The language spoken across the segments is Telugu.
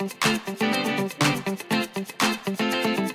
Música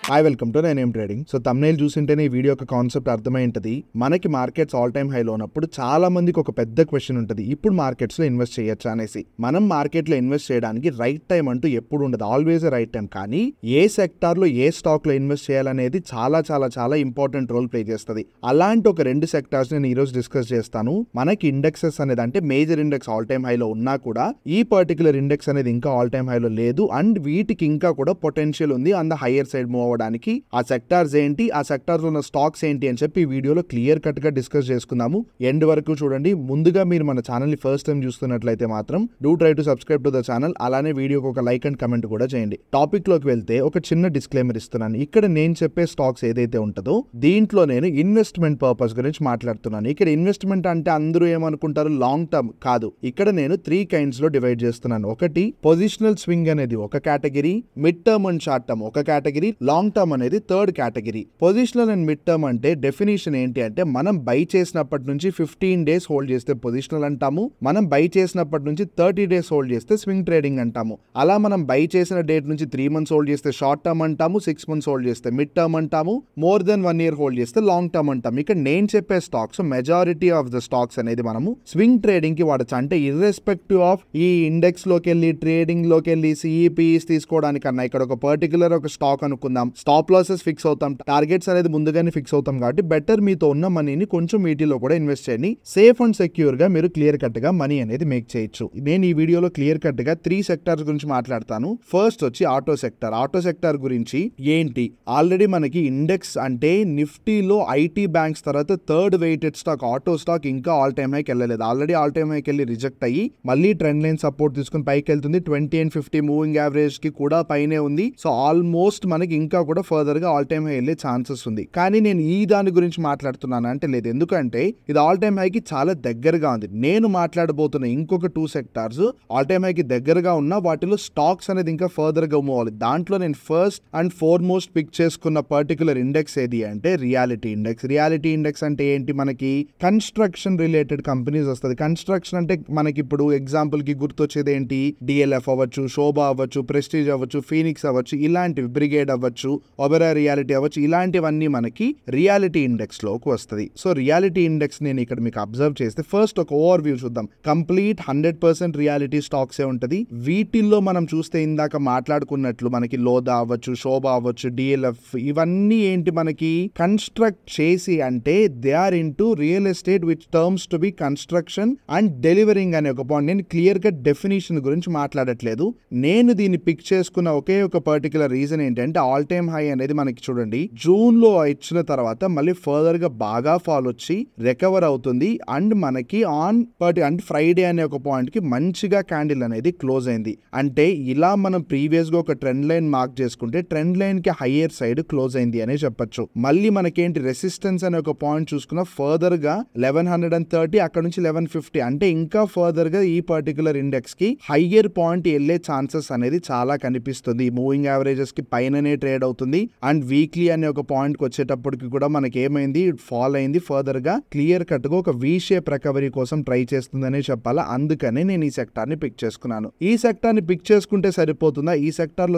హాయ్ వెల్కమ్ టు నేనేం ట్రేడింగ్ సో తమ్నేల్ చూసింటేనే ఈ వీడియో యొక్క కాన్సెప్ట్ అర్థమై ఉంటుంది మనకి మార్కెట్స్ ఆల్ టైమ్ హైలో ఉన్నప్పుడు చాలా మందికి ఒక పెద్ద క్వశ్చన్ ఉంటుంది ఇప్పుడు మార్కెట్స్ లో ఇన్వెస్ట్ చేయొచ్చు అనేసి మనం మార్కెట్ లో ఇన్వెస్ట్ చేయడానికి రైట్ టైం అంటూ ఎప్పుడు ఉండదు ఆల్వేస్ రైట్ టైం కానీ ఏ సెక్టార్ లో ఏ స్టాక్ లో ఇన్వెస్ట్ చేయాలనేది చాలా చాలా చాలా ఇంపార్టెంట్ రోల్ ప్లే చేస్తుంది అలాంటి ఒక రెండు సెక్టార్స్ నేను ఈరోజు డిస్కస్ చేస్తాను మనకి ఇండెక్సెస్ అనేది అంటే మేజర్ ఇండెక్స్ ఆల్ టైమ్ హైలో ఉన్నా కూడా ఈ పర్టికులర్ ఇండెక్స్ అనేది ఇంకా ఆల్ టైమ్ హైలో లేదు అండ్ వీటికి ఇంకా కూడా పొటెన్షియల్ ఉంది అండ్ హైయర్ సైడ్ మూవ్ తెలుసుకోవడానికి ఆ సెక్టార్స్ ఏంటి ఆ సెక్టార్స్ ఉన్న స్టాక్స్ ఏంటి అని చెప్పి ఈ వీడియోలో క్లియర్ కట్ గా డిస్కస్ చేసుకుందాము ఎండ్ వరకు చూడండి ముందుగా మీరు మన ఛానల్ని ఫస్ట్ టైం చూస్తున్నట్లయితే మాత్రం do try to subscribe to the channel అలానే వీడియోకి ఒక లైక్ అండ్ కమెంట్ కూడా చేయండి టాపిక్ లోకి వెళ్తే ఒక చిన్న డిస్క్లైమర్ ఇస్తున్నాను ఇక్కడ నేను చెప్పే స్టాక్స్ ఏదైతే ఉంటుందో దీంట్లో నేను ఇన్వెస్ట్మెంట్ పర్పస్ గురించి మాట్లాడుతున్నాను ఇక్కడ ఇన్వెస్ట్మెంట్ అంటే అందరూ ఏమనుకుంటారు లాంగ్ టర్మ్ కాదు ఇక్కడ నేను త్రీ కైండ్స్ లో డివైడ్ చేస్తున్నాను ఒకటి పొజిషనల్ స్వింగ్ అనేది ఒక category mid term and short term ఒక కేటగిరీ లాంగ్ లాంగ్ టర్మ్ అనేది third category positional and mid term అంటే డెఫినేషన్ ఏంటి అంటే మనం బై చేసినప్పటి నుంచి ఫిఫ్టీన్ డేస్ హోల్డ్ చేస్తే పొజిషనల్ అంటాము మనం బై చేసినప్పటి నుంచి థర్టీ డేస్ హోల్డ్ చేస్తే స్వింగ్ ట్రేడింగ్ అంటాము అలా మనం బై చేసిన డేట్ నుంచి త్రీ మంత్స్ హోల్డ్ చేస్తే షార్ట్ టర్మ్ అంటాము సిక్స్ మంత్స్ హోల్డ్ చేస్తే మిడ్ టర్మ్ అంటాము more than one year hold చేస్తే లాంగ్ టర్మ్ అంటాము ఇక్కడ నేను చెప్పే stocks majority of the stocks అనేది మనము స్వింగ్ ట్రేడింగ్ కి వాడచ్చు అంటే ఇర్రెస్పెక్టివ్ ఆఫ్ ఈ ఇండెక్స్ లోకి వెళ్ళి ట్రేడింగ్ లోకి వెళ్ళి సిఈపిఈస్ e e తీసుకోవడానికన్నా ఇక్కడ ఒక పర్టికులర్ ఒక స్టాక్ అనుకుందాం స్టాప్ లాసెస్ ఫిక్స్ అవుతాం టార్గెట్స్ అనేది ముందుగానే ఫిక్స్ అవుతాం కాబట్టి బెటర్ మీతో ఉన్న మనీని కొంచెం వీటిలో కూడా ఇన్వెస్ట్ చేయండి సేఫ్ అండ్ సెక్యూర్ గా మీరు క్లియర్ కట్ గా మనీ అనేది మేక్ చేయొచ్చు నేను ఈ వీడియోలో క్లియర్ కట్ గా త్రీ సెక్టార్స్ గురించి మాట్లాడతాను ఫస్ట్ వచ్చి ఆటో సెక్టార్ ఆటో సెక్టార్ గురించి ఏంటి ఆల్రెడీ మనకి ఇండెక్స్ అంటే నిఫ్టీలో ఐటీ బ్యాంక్స్ తర్వాత third weighted stock auto stock ఇంకా ఆల్ టైమ్ హైకి వెళ్ళలేదు ఆల్రెడీ ఆల్ టైమ్ హైకి వెళ్ళి రిజెక్ట్ అయ్యి మళ్ళీ ట్రెండ్ లైన్ సపోర్ట్ తీసుకుని పైకి వెళ్తుంది twenty and fifty moving average కి కూడా పైనే ఉంది సో ఆల్మోస్ట్ మనకి ఇంకా కూడా ఫర్దర్ గా ఆల్ టైమ్ హై వెళ్ళే ఛాన్సెస్ ఉంది కానీ నేను ఈ దాని గురించి మాట్లాడుతున్నాను అంటే లేదు ఎందుకంటే ఇది ఆల్ టైమ్ కి చాలా దగ్గరగా ఉంది నేను మాట్లాడబోతున్న ఇంకొక టూ సెక్టార్స్ ఆల్ టైమ్ కి దగ్గరగా ఉన్న వాటిలో స్టాక్స్ అనేది ఇంకా ఫర్దర్ మూవ్ అవ్వాలి దాంట్లో నేను first and foremost pick చేసుకున్న పర్టికులర్ ఇండెక్స్ ఏది అంటే రియాలిటీ ఇండెక్స్ రియాలిటీ ఇండెక్స్ అంటే ఏంటి మనకి కన్స్ట్రక్షన్ రిలేటెడ్ కంపెనీస్ వస్తుంది కన్స్ట్రక్షన్ అంటే మనకి ఇప్పుడు ఎగ్జాంపుల్ కి గుర్తొచ్చేది ఏంటి డిఎల్ఎఫ్ అవ్వచ్చు శోభ అవ్వచ్చు ప్రెస్టీజ్ అవ్వచ్చు ఫీనిక్స్ అవ్వచ్చు ఇలాంటివి బ్రిగేడ్ అవ్వచ్చు ఒబెరా రియాలిటీ అవ్వచ్చు ఇలాంటివన్నీ మనకి రియాలిటీ ఇండెక్స్లోకి వస్తుంది సో రియాలిటీ ఇండెక్స్ నేను ఇక్కడ మీకు అబ్జర్వ్ చేస్తే ఫస్ట్ ఒక ఓవర్ వ్యూ చూద్దాం కంప్లీట్ హండ్రెడ్ పర్సెంట్ రియాలిటీ స్టాక్సే ఉంటుంది వీటిల్లో మనం చూస్తే ఇందాక మాట్లాడుకున్నట్లు మనకి లోదా అవ్వచ్చు శోభ అవ్వచ్చు డిఎల్ఎఫ్ ఇవన్నీ ఏంటి మనకి కన్స్ట్రక్ట్ చేసి అంటే they are into real estate with terms to be construction and delivering అనే ఒక పాయింట్ నేను క్లియర్ గా డెఫినేషన్ గురించి మాట్లాడట్లేదు నేను దీన్ని పిక్ చేసుకున్న ఒకే ఒక పర్టికులర్ రీజన్ ఏంటంటే ఆల్ టైమ్ టైం హై అనేది మనకి చూడండి జూన్ లో ఇచ్చిన తర్వాత మళ్ళీ ఫర్దర్ గా బాగా ఫాల్ వచ్చి రికవర్ అవుతుంది అండ్ మనకి ఆన్ పర్టి అండ్ ఫ్రైడే అనే ఒక పాయింట్ కి మంచిగా క్యాండిల్ అనేది క్లోజ్ అయింది అంటే ఇలా మనం ప్రీవియస్ గా ఒక ట్రెండ్ లైన్ మార్క్ చేసుకుంటే ట్రెండ్ లైన్ కి హయ్యర్ సైడ్ క్లోజ్ అయింది అనే చెప్పొచ్చు మళ్ళీ మనకేంటి రెసిస్టెన్స్ అనే ఒక పాయింట్ చూసుకున్న ఫర్దర్ గా లెవెన్ హండ్రెడ్ అండ్ థర్టీ అక్కడ నుంచి లెవెన్ ఫిఫ్టీ అంటే ఇంకా ఫర్దర్ గా ఈ పర్టికులర్ ఇండెక్స్ కి హయ్యర్ పాయింట్ వెళ్ళే ఛాన్సెస్ అనేది చాలా కనిపిస్తుంది మూవింగ్ యావరేజెస్ కి పైననే ట్రేడ్ అవుతుంది అవుతుంది అండ్ వీక్లీ అనే ఒక పాయింట్ వచ్చేటప్పటికి కూడా మనకి ఏమైంది ఫాల్ అయింది ఫర్దర్ గా క్లియర్ కట్ గా ఒక వీ షేప్ రికవరీ కోసం ట్రై చేస్తుందనే చెప్పాలా అందుకని నేను ఈ సెక్టార్ ని పిక్ చేసుకున్నాను ఈ సెక్టార్ని పిక్ చేసుకుంటే సరిపోతుందా ఈ సెక్టార్లో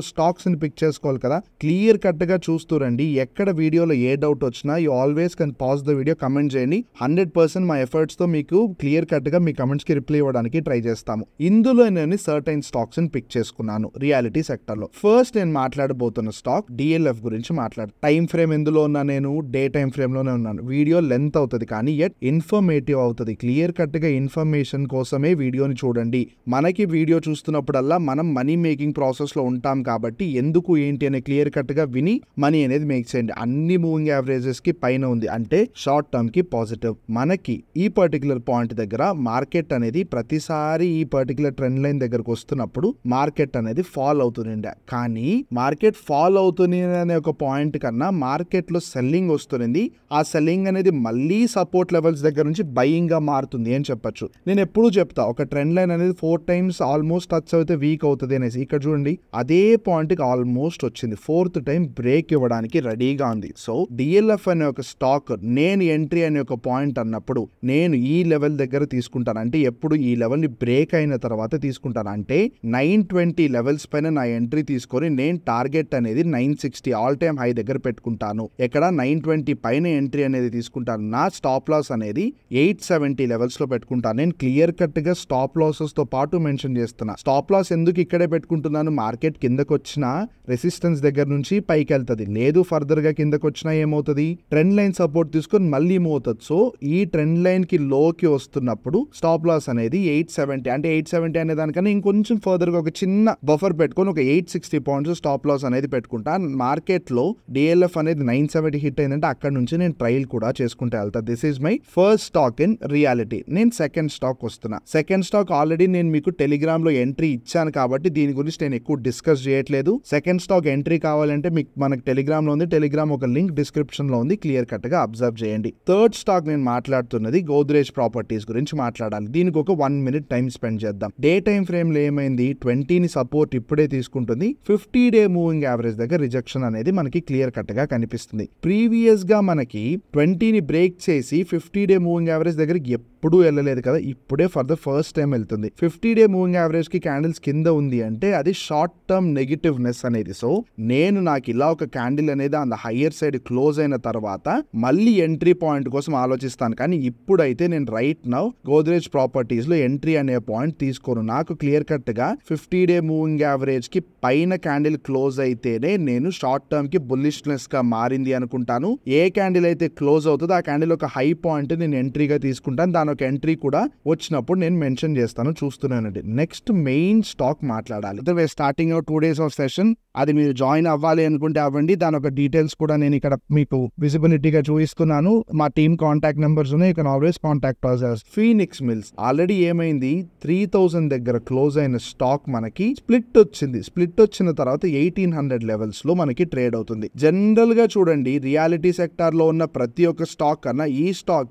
ని పిక్ చేసుకోవాలి కదా క్లియర్ కట్ గా చూస్తూ రండి ఎక్కడ వీడియోలో ఏ డౌట్ వచ్చినా you always can pause the video comment చేయండి హండ్రెడ్ పర్సెంట్ మా ఎఫర్ట్స్తో మీకు క్లియర్ కట్ గా మీ కమెంట్స్ కి రిప్లై ఇవ్వడానికి ట్రై చేస్తాము ఇందులో నేను సర్టైన్ ని పిక్ చేసుకున్నాను రియాలిటీ సెక్టర్ లో ఫస్ట్ నేను మాట్లాడబోతున్న స్టాక్ డి డిఎల్ఎఫ్ గురించి మాట్లాడు టైం ఫ్రేమ్ ఎందులో ఉన్నా నేను డే టైం ఫ్రేమ్లోనే ఉన్నాను వీడియో లెంత్ అవుతుంది కానీ ఎట్ ఇన్ఫర్మేటివ్ అవుతుంది క్లియర్ కట్గా ఇన్ఫర్మేషన్ కోసమే వీడియోని చూడండి మనకి వీడియో చూస్తున్నప్పుడల్లా మనం మనీ మేకింగ్ ప్రాసెస్లో ఉంటాం కాబట్టి ఎందుకు ఏంటి అనే క్లియర్ కట్గా విని మనీ అనేది మేక్ చేయండి అన్ని మూవింగ్ యావరేజెస్కి పైన ఉంది అంటే షార్ట్ టర్మ్కి పాజిటివ్ మనకి ఈ పర్టికులర్ పాయింట్ దగ్గర మార్కెట్ అనేది ప్రతిసారి ఈ పర్టికులర్ ట్రెండ్ లైన్ దగ్గరకు వస్తున్నప్పుడు మార్కెట్ అనేది ఫాల్ అవుతుందండి కానీ మార్కెట్ ఫాల్ అవుతుంది వస్తుంది అనే ఒక పాయింట్ కన్నా మార్కెట్లో సెల్లింగ్ వస్తుంది ఆ సెల్లింగ్ అనేది మళ్ళీ సపోర్ట్ లెవెల్స్ దగ్గర నుంచి బయింగ్గా మారుతుంది అని చెప్పచ్చు నేను ఎప్పుడూ చెప్తా ఒక ట్రెండ్ లైన్ అనేది ఫోర్ టైమ్స్ ఆల్మోస్ట్ టచ్ అయితే వీక్ అవుతుంది అనేసి ఇక్కడ చూడండి అదే పాయింట్కి ఆల్మోస్ట్ వచ్చింది ఫోర్త్ టైం బ్రేక్ ఇవ్వడానికి రెడీగా ఉంది సో డిఎల్ఎఫ్ అనే ఒక స్టాక్ నేను ఎంట్రీ అనే ఒక పాయింట్ అన్నప్పుడు నేను ఈ లెవెల్ దగ్గర తీసుకుంటాను అంటే ఎప్పుడు ఈ లెవెల్ ని బ్రేక్ అయిన తర్వాత తీసుకుంటాను అంటే నైన్ ట్వంటీ లెవెల్స్ పైన నా ఎంట్రీ తీసుకొని నేను టార్గెట్ అనేది nine sixty all time high దగ్గర పెట్టుకుంటాను ఎక్కడ నైన్ ట్వంటీ పైన ఎంట్రీ అనేది తీసుకుంటాను నా స్టాప్ లాస్ అనేది ఎయిట్ సెవెంటీ లెవెల్స్ లో పెట్టుకుంటాను నేను క్లియర్ కట్ గా స్టాప్ లాసెస్ తో పాటు మెన్షన్ చేస్తున్నా స్టాప్ లాస్ ఎందుకు ఇక్కడే పెట్టుకుంటున్నాను మార్కెట్ కిందకు వచ్చిన రెసిస్టెన్స్ దగ్గర నుంచి పైకి వెళ్తుంది లేదు ఫర్దర్ గా కిందకు వచ్చినా ఏమవుతుంది ట్రెండ్ లైన్ సపోర్ట్ తీసుకొని మళ్ళీ మూవ్ అవుతుంది సో ఈ ట్రెండ్ లైన్ కి లోకి వస్తున్నప్పుడు స్టాప్ లాస్ అనేది ఎయిట్ సెవెంటీ అంటే ఎయిట్ సెవెంటీ అనే దానికన్నా ఇంకొంచెం ఫర్దర్ గా ఒక చిన్న బఫర్ పెట్టుకొని ఒక eight sixty points stop loss అనేది పెట్టుకుంటా మార్కెట్లో డిఎల్ఎఫ్ అనేది నైన్ సెవెంటీ హిట్ అయిందంటే అక్కడ నుంచి నేను ట్రైల్ కూడా చేసుకుంటే వెళ్తా this is my first stock in reality నేను సెకండ్ స్టాక్ వస్తున్నా సెకండ్ స్టాక్ ఆల్రెడీ నేను మీకు టెలిగ్రామ్ లో ఎంట్రీ ఇచ్చాను కాబట్టి దీని గురించి నేను ఎక్కువ డిస్కస్ చేయట్లేదు సెకండ్ స్టాక్ ఎంట్రీ కావాలంటే మీకు మనకు టెలిగ్రామ్ లో ఉంది టెలిగ్రామ్ ఒక లింక్ డిస్క్రిప్షన్ లో ఉంది క్లియర్ కట్ గా అబ్జర్వ్ చేయండి థర్డ్ స్టాక్ నేను మాట్లాడుతున్నది గోద్రేజ్ ప్రాపర్టీస్ గురించి మాట్లాడాలి దీనికి ఒక వన్ మినిట్ టైం స్పెండ్ చేద్దాం డే టైం ఫ్రేమ్ లో ఏమైంది ట్వంటీని సపోర్ట్ ఇప్పుడే తీసుకుంటుంది ఫిఫ్టీ డే మూవింగ్ యావరేజ్ దగ్గర రిజెక్ట్ రిజెక్షన్ అనేది మనకి క్లియర్ కట్గా కనిపిస్తుంది ప్రీవియస్గా మనకి ట్వంటీని బ్రేక్ చేసి ఫిఫ్టీ డే మూవింగ్ యావరేజ్ దగ్గరికి ఎప్పుడూ వెళ్ళలేదు కదా ఇప్పుడే ఫర్ ద ఫస్ట్ టైం వెళ్తుంది ఫిఫ్టీ డే మూవింగ్ యావరేజ్ కి క్యాండిల్స్ కింద ఉంది అంటే అది షార్ట్ టర్మ్ నెగిటివ్నెస్ అనేది సో నేను నాకు ఇలా ఒక క్యాండిల్ అనేది అంత హయ్యర్ సైడ్ క్లోజ్ అయిన తర్వాత మళ్ళీ ఎంట్రీ పాయింట్ కోసం ఆలోచిస్తాను కానీ ఇప్పుడైతే నేను రైట్ నౌ గోద్రేజ్ ప్రాపర్టీస్ లో ఎంట్రీ అనే పాయింట్ తీసుకోను నాకు క్లియర్ కట్ గా ఫిఫ్టీ డే మూవింగ్ యావరేజ్ కి పైన క్యాండిల్ క్లోజ్ అయితేనే నేను షార్ట్ టర్మ్ కి బుల్లిష్నెస్ గా మారింది అనుకుంటాను ఏ క్యాండిల్ అయితే క్లోజ్ అవుతుందో ఆ క్యాండిల్ ఒక హై పాయింట్ నేను ఎంట్రీగా తీసుకుంటాను దాని ఒక ఎంట్రీ కూడా వచ్చినప్పుడు నేను మెన్షన్ చేస్తాను చూస్తున్నానండి నెక్స్ట్ మెయిన్ స్టాక్ మాట్లాడాలి starting two days of session అది మీరు జాయిన్ అవ్వాలి అనుకుంటే అవ్వండి దాని ఒక డీటెయిల్స్ కూడా నేను ఇక్కడ మీకు విజిబిలిటీగా చూపిస్తున్నాను మా టీమ్ కాంటాక్ట్ నెంబర్స్ ఉన్నాయి you can always contact process Phoenix Mills already ఏమైంది త్రీ థౌజండ్ దగ్గర క్లోజ్ అయిన స్టాక్ మనకి స్ప్లిట్ వచ్చింది స్ప్లిట్ వచ్చిన తర్వాత ఎయిటీన్ హండ్రెడ్ లెవెల్స్ లో మనకి ట్రేడ్ అవుతుంది జనరల్ గా చూడండి రియాలిటీ సెక్టార్ లో ఉన్న ప్రతి ఒక్క స్టాక్ కన్నా ఈ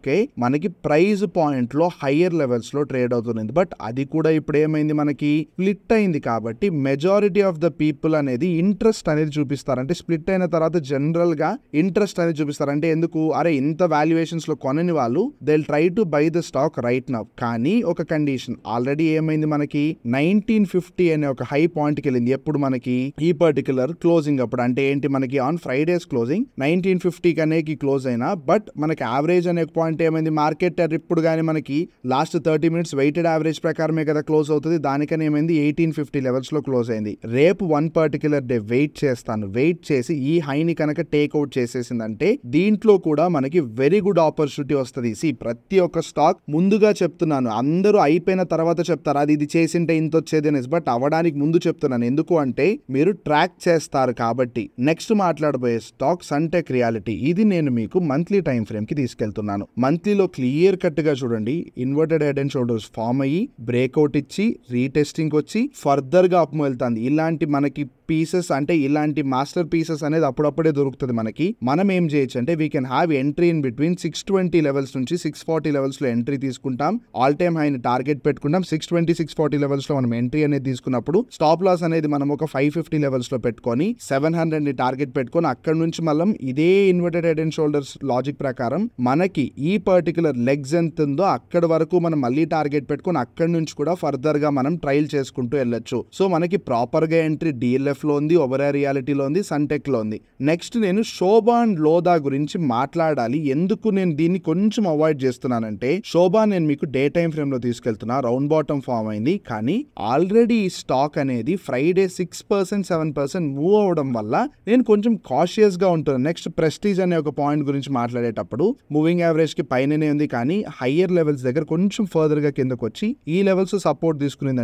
కే మనకి ప్రైజ్ పాయింట్ లో హైయర్ లెవెల్స్ లో ట్రేడ్ అవుతుంది బట్ అది కూడా ఇప్పుడు ఏమైంది మనకి స్ప్లిట్ అయింది కాబట్టి మెజారిటీ ఆఫ్ ద పీపుల్ అనేది ఇంట్రెస్ట్ అనేది చూపిస్తారు అంటే స్ప్లిట్ అయిన తర్వాత జనరల్గా ఇంట్రెస్ట్ అనేది చూపిస్తారు అంటే ఎందుకు అరే ఇంత వాల్యుయేషన్స్లో కొనని వాళ్ళు they try to buy the stock right now కానీ ఒక కండిషన్ ఆల్రెడీ ఏమైంది మనకి నైన్టీన్ ఫిఫ్టీ అనే ఒక హై పాయింట్కి వెళ్ళింది ఎప్పుడు మనకి ఈ పర్టికులర్ క్లోజింగ్ అప్పుడు అంటే ఏంటి మనకి on Fridays closing nineteen fifty అనేది క్లోజ్ అయినా బట్ మనకి యావరేజ్ అనే పాయింట్ ఏమైంది మార్కెట్ ఇప్పుడు కానీ మనకి last thirty minutes weighted average ప్రకారమే కదా క్లోజ్ అవుతుంది దానికనే ఏమైంది ఎయిటీన్ ఫిఫ్టీ లెవెల్స్లో క్లోజ్ అయింది రేపు వన్ పర్టికులర్ డే వెయిట్ చేస్తాను వెయిట్ చేసి ఈ హైని కనుక టేక్అవుట్ చేసేసిందంటే దీంట్లో కూడా మనకి వెరీ గుడ్ ఆపర్చునిటీ వస్తుంది సి ప్రతి ఒక్క స్టాక్ ముందుగా చెప్తున్నాను అందరూ అయిపోయిన తర్వాత చెప్తారు అది ఇది చేసింటే ఇంత వచ్చేదనేసి బట్ అవడానికి ముందు చెప్తున్నాను ఎందుకు అంటే మీరు ట్రాక్ చేస్తారు కాబట్టి నెక్స్ట్ మాట్లాడబోయే స్టాక్ సన్టెక్ రియాలిటీ ఇది నేను మీకు మంత్లీ టైం ఫ్రేమ్ కి తీసుకెళ్తున్నాను మంత్లీలో క్లియర్ కట్ గా చూడండి inverted head and shoulders form అయ్యి బ్రేక్అవుట్ ఇచ్చి రీటెస్టింగ్ వచ్చి ఫర్దర్ గా అప్ వెళ్తుంది ఇలాంటి మనకి పీసెస్ అంటే ఇలాంటి మాస్టర్ పీసెస్ అనేది అప్పుడప్పుడే దొరుకుతుంది మనకి మనం ఏం చేయొచ్చు అంటే we can have entry in between six twenty levels నుంచి సిక్స్ ఫార్టీ లెవెల్స్ లో ఎంట్రీ తీసుకుంటాం ఆల్ టైమ్ హై టార్గెట్ పెట్టుకుంటాం six twenty six forty levels లో మనం ఎంట్రీ అనేది తీసుకున్నప్పుడు స్టాప్ లాస్ అనేది మనం ఒక ఫైవ్ ఫిఫ్టీ లెవెల్స్ లో పెట్టుకొని సెవెన్ హండ్రెడ్ ని టార్గెట్ పెట్టుకొని అక్కడ నుంచి మనం ఇదే inverted head and shoulders logic ప్రకారం మనకి ఈ పర్టికులర్ లెగ్స్ ఎంత ఉందో అక్కడ వరకు మనం మళ్ళీ టార్గెట్ పెట్టుకొని అక్కడ నుంచి కూడా ఫర్దర్ గా మనం ట్రైల్ చేసుకుంటూ వెళ్ళొచ్చు సో మనకి ప్రాపర్ గా ఎంట్రీ డిఎల్ఎఫ్ ఎఫ్లో ఉంది ఒబరా రియాలిటీలో ఉంది సన్టెక్లో ఉంది నెక్స్ట్ నేను శోభాన్ లోదా గురించి మాట్లాడాలి ఎందుకు నేను దీన్ని కొంచెం అవాయిడ్ చేస్తున్నానంటే శోభా నేను మీకు డే టైం లో తీసుకెళ్తున్నా రౌండ్ బాటమ్ ఫామ్ అయింది కానీ ఆల్రెడీ ఈ స్టాక్ అనేది Friday six percent seven percent move అవడం వల్ల నేను కొంచెం కాషియస్గా ఉంటున్నాను నెక్స్ట్ ప్రెస్టీజ్ అనే ఒక పాయింట్ గురించి మాట్లాడేటప్పుడు మూవింగ్ కి పైననే ఉంది కానీ హయ్యర్ లెవెల్స్ దగ్గర కొంచెం గా కిందకు వచ్చి ఈ లెవెల్స్ సపోర్ట్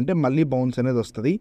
అంటే మళ్ళీ బౌన్స్ అనేది వస్తుంది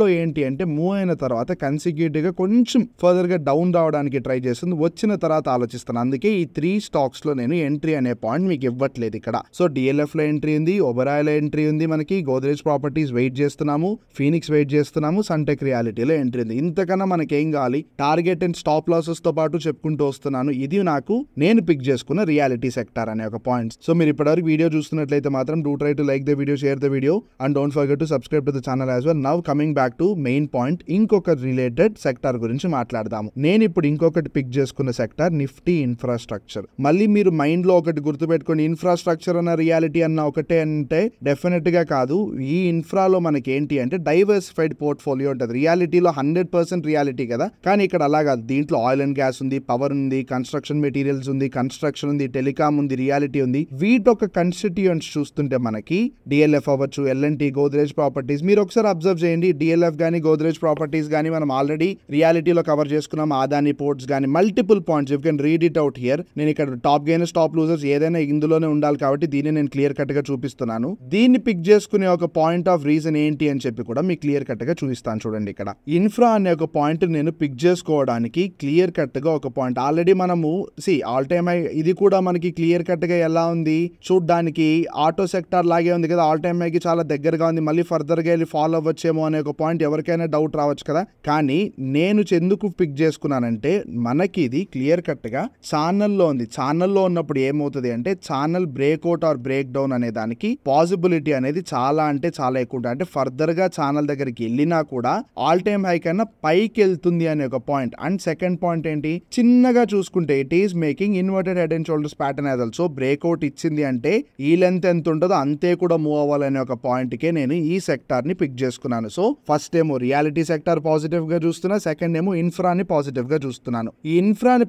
లో ఏంటి అంటే మూవ్ అయిన తర్వాత తర్వాత కన్సిక్యూటివ్గా కొంచెం ఫర్దర్గా డౌన్ రావడానికి ట్రై చేస్తుంది వచ్చిన తర్వాత ఆలోచిస్తాను అందుకే ఈ త్రీ స్టాక్స్లో నేను ఎంట్రీ అనే పాయింట్ మీకు ఇవ్వట్లేదు ఇక్కడ సో డిఎల్ఎఫ్లో ఎంట్రీ ఉంది ఒబరాయ్లో ఎంట్రీ ఉంది మనకి గోద్రేజ్ ప్రాపర్టీస్ వెయిట్ చేస్తున్నాము ఫీనిక్స్ వెయిట్ చేస్తున్నాము సన్టెక్ రియాలిటీలో ఎంట్రీ ఉంది ఇంతకన్నా మనకేం కావాలి టార్గెట్ అండ్ స్టాప్ లాసెస్తో పాటు చెప్పుకుంటూ వస్తున్నాను ఇది నాకు నేను పిక్ చేసుకున్న రియాలిటీ సెక్టార్ అనే ఒక పాయింట్ సో మీరు ఇప్పటివరకు వీడియో చూస్తున్నట్లయితే మాత్రం do try to like the video share the video and don't forget to subscribe to the channel as well now coming back to main point ఇంకో ఇంకొక రిలేటెడ్ సెక్టార్ గురించి మాట్లాడదాము నేను ఇప్పుడు ఇంకొకటి పిక్ చేసుకున్న సెక్టార్ నిఫ్టీ ఇన్ఫ్రాస్ట్రక్చర్ మళ్ళీ మీరు మైండ్ లో ఒకటి పెట్టుకుని ఇన్ఫ్రాస్ట్రక్చర్ అన్న రియాలిటీ అన్న ఒకటే అంటే డెఫినెట్ గా కాదు ఈ ఇన్ఫ్రాలో మనకి ఏంటి అంటే డైవర్సిఫైడ్ పోర్ట్ఫోలియో ఉంటుంది రియాలిటీలో హండ్రెడ్ పర్సెంట్ రియాలిటీ కదా కానీ ఇక్కడ అలా కాదు దీంట్లో ఆయిల్ అండ్ గ్యాస్ ఉంది పవర్ ఉంది కన్స్ట్రక్షన్ మెటీరియల్స్ ఉంది కన్స్ట్రక్షన్ ఉంది టెలికామ్ ఉంది రియాలిటీ ఉంది వీటొక కన్స్టిట్యూయెంట్స్ చూస్తుంటే మనకి డిఎల్ఎఫ్ అవ్వచ్చు ఎల్ఎన్టీ గోద్రేజ్ ప్రాపర్టీస్ మీరు ఒకసారి అబ్జర్వ్ చేయండి డిఎల్ఎఫ్ కానీ గోద్రేజ్ ప్రాపర్టీస్ కేస్ కానీ మనం ఆల్రెడీ రియాలిటీలో కవర్ చేసుకున్నాం ఆదాని పోర్ట్స్ కానీ multiple points you can read it out here నేను ఇక్కడ టాప్ గేనర్స్ టాప్ లూజర్స్ ఏదైనా ఇందులోనే ఉండాలి కాబట్టి దీన్ని నేను క్లియర్ కట్ గా చూపిస్తున్నాను దీన్ని పిక్ చేసుకునే ఒక పాయింట్ ఆఫ్ రీజన్ ఏంటి అని చెప్పి కూడా మీకు క్లియర్ కట్ గా చూపిస్తాను చూడండి ఇక్కడ ఇన్ఫ్రా అనే ఒక పాయింట్ నేను పిక్ చేసుకోవడానికి క్లియర్ కట్ గా ఒక పాయింట్ ఆల్రెడీ మనము సి ఆల్ టైమ్ ఇది కూడా మనకి క్లియర్ కట్ గా ఎలా ఉంది చూడ్డానికి ఆటో సెక్టార్ లాగే ఉంది కదా ఆల్ టైమ్ ఐకి చాలా దగ్గరగా ఉంది మళ్ళీ గా వెళ్ళి ఫాలో అవ్వచ్చేమో అనే ఒక పాయింట్ ఎవరికైనా డౌట్ రావచ్చు కదా కదా కానీ నేను ఎందుకు పిక్ చేసుకున్నానంటే మనకి ఇది క్లియర్ కట్గా ఛానల్లో ఉంది ఛానల్లో ఉన్నప్పుడు ఏమవుతుంది అంటే channel breakout or break down అనే దానికి పాసిబిలిటీ అనేది చాలా అంటే చాలా ఎక్కువ అంటే ఫర్దర్గా ఛానల్ దగ్గరికి వెళ్ళినా కూడా ఆల్ టైమ్ హై కన్నా పైకి వెళ్తుంది అనే ఒక పాయింట్ అండ్ సెకండ్ పాయింట్ ఏంటి చిన్నగా చూసుకుంటే it is making inverted head and shoulders pattern as also breakout ఇచ్చింది అంటే ఈ లెంత్ ఎంత ఉంటుందో అంతే కూడా మూవ్ అవ్వాలనే ఒక పాయింట్కే నేను ఈ సెక్టార్ని పిక్ చేసుకున్నాను సో ఫస్ట్ ఏమో రియాలిటీ సెక్టార్ పాజిటివ్ గా చూస్తున్నా సెకండ్ ఏమో ఇన్ఫ్రాని గా చూస్తున్నాను ఈ ఇన్ఫ్రాని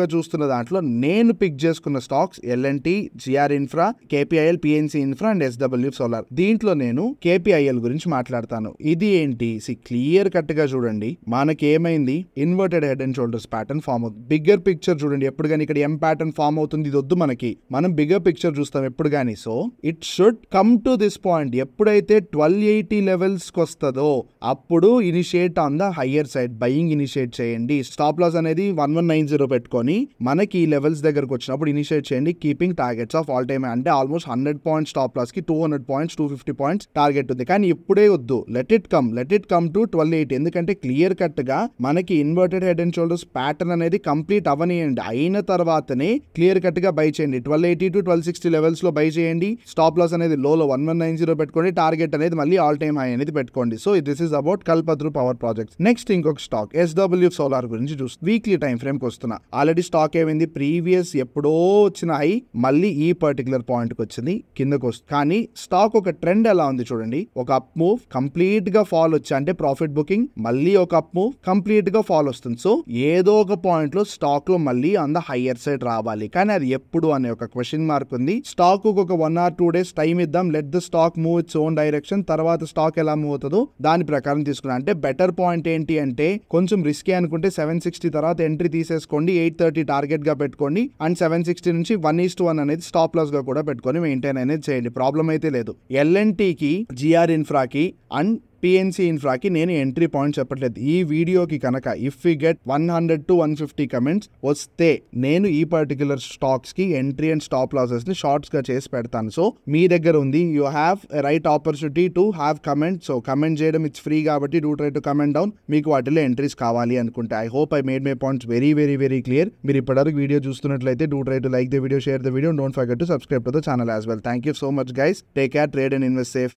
గా చూస్తున్న దాంట్లో నేను పిక్ చేసుకున్న stocks L N T G R infra K P I L P N C infra and S W solar దీంట్లో నేను కేపీఐఎల్ గురించి మాట్లాడతాను ఇది ఏంటి సి క్లియర్ గా చూడండి మనకి ఏమైంది inverted head and shoulders pattern form అవుతుంది బిగ్గర్ పిక్చర్ చూడండి ఎప్పుడు కానీ ఇక్కడ ఎం ప్యాటర్న్ ఫామ్ అవుతుంది ఇది వద్దు మనకి మనం బిగ్గర్ పిక్చర్ చూస్తాం ఎప్పుడు కానీ so it should come to this point ఎప్పుడైతే ట్వెల్వ్ ఎయిటీ కి వస్తుందో అప్పుడు initiate bet on the higher side buying initiate చేయండి స్టాప్ లాస్ అనేది వన్ వన్ నైన్ జీరో పెట్టుకొని మనకి ఈ లెవెల్స్ దగ్గరకు వచ్చినప్పుడు ఇనిషియేట్ చేయండి keeping targets of all time అంటే almost hundred points stop loss కి two hundred points two fifty points target ఉంది కానీ ఇప్పుడే వద్దు let it come let it come to twelve eight ఎందుకంటే క్లియర్ కట్ గా మనకి inverted head and shoulders pattern అనేది కంప్లీట్ అవనియండి అయిన తర్వాతనే క్లియర్ కట్ గా బై చేయండి twelve eighty to twelve sixty levels లో బై చేయండి స్టాప్ లాస్ అనేది లో వన్ వన్ నైన్ జీరో పెట్టుకోండి టార్గెట్ అనేది మళ్ళీ ఆల్ టైమ్ హై అనేది పెట్టుకోండి so this is about Kalpataru power project next ఇంకొక స్టాక్ ఎస్డబ్ల్యూ సోలార్ గురించి చూస్తుంది వీక్లీ టైం ఫ్రేమ్ కి వస్తున్నా ఆల్రెడీ స్టాక్ ఏమైంది ప్రీవియస్ ఎప్పుడో వచ్చిన హై మళ్ళీ ఈ పర్టికులర్ పాయింట్ కి వచ్చింది కిందకు వస్తుంది కానీ స్టాక్ ఒక ట్రెండ్ ఎలా ఉంది చూడండి ఒక అప్ మూవ్ కంప్లీట్ గా ఫాల్ వచ్చి అంటే ప్రాఫిట్ బుకింగ్ మళ్ళీ ఒక అప్ మూవ్ కంప్లీట్ గా ఫాల్ వస్తుంది సో ఏదో ఒక పాయింట్ లో స్టాక్ లో మళ్ళీ అంద హయ్యర్ సైడ్ రావాలి కానీ అది ఎప్పుడు అనే ఒక క్వశ్చన్ మార్క్ ఉంది స్టాక్ ఒక one or two days time ఇద్దాం let the stock move its own direction తర్వాత స్టాక్ ఎలా మూవ్ అవుతుందో దాని ప్రకారం తీసుకున్నా అంటే బెటర్ బెటర్ పాయింట్ ఏంటి అంటే కొంచెం రిస్కే అనుకుంటే సెవెన్ సిక్స్టీ తర్వాత ఎంట్రీ తీసేసుకోండి ఎయిట్ థర్టీ టార్గెట్ గా పెట్టుకోండి అండ్ సెవెన్ సిక్స్టీ నుంచి వన్ ఈస్ టూ వన్ అనేది స్టాప్ లాస్ గా కూడా పెట్టుకొని మెయింటైన్ అనేది చేయండి ప్రాబ్లం అయితే లేదు ఎల్ఎన్టీకి జిఆర్ ఇన్ఫ్రాకి అండ్ పిఎన్సీ ఇన్ఫ్రాకి నేను ఎంట్రీ పాయింట్ చెప్పట్లేదు ఈ వీడియోకి కనుక if we get one hundred to one fifty comments వస్తే నేను ఈ పర్టికులర్ స్టాక్స్కి ఎంట్రీ అండ్ స్టాప్ లాసెస్ని షార్ట్స్గా చేసి పెడతాను సో మీ దగ్గర ఉంది you have right opportunity to have comment so comment చేయడం ఇట్స్ ఫ్రీ కాబట్టి do try to comment down మీకు వాటిలో ఎంట్రీస్ కావాలి అనుకుంటే I hope I made my points very very very clear మీరు ఇప్పటివరకు వీడియో చూస్తున్నట్లయితే do try to like the video share the video don't forget to subscribe to the channel as well thank you so much guys take care trade and invest safe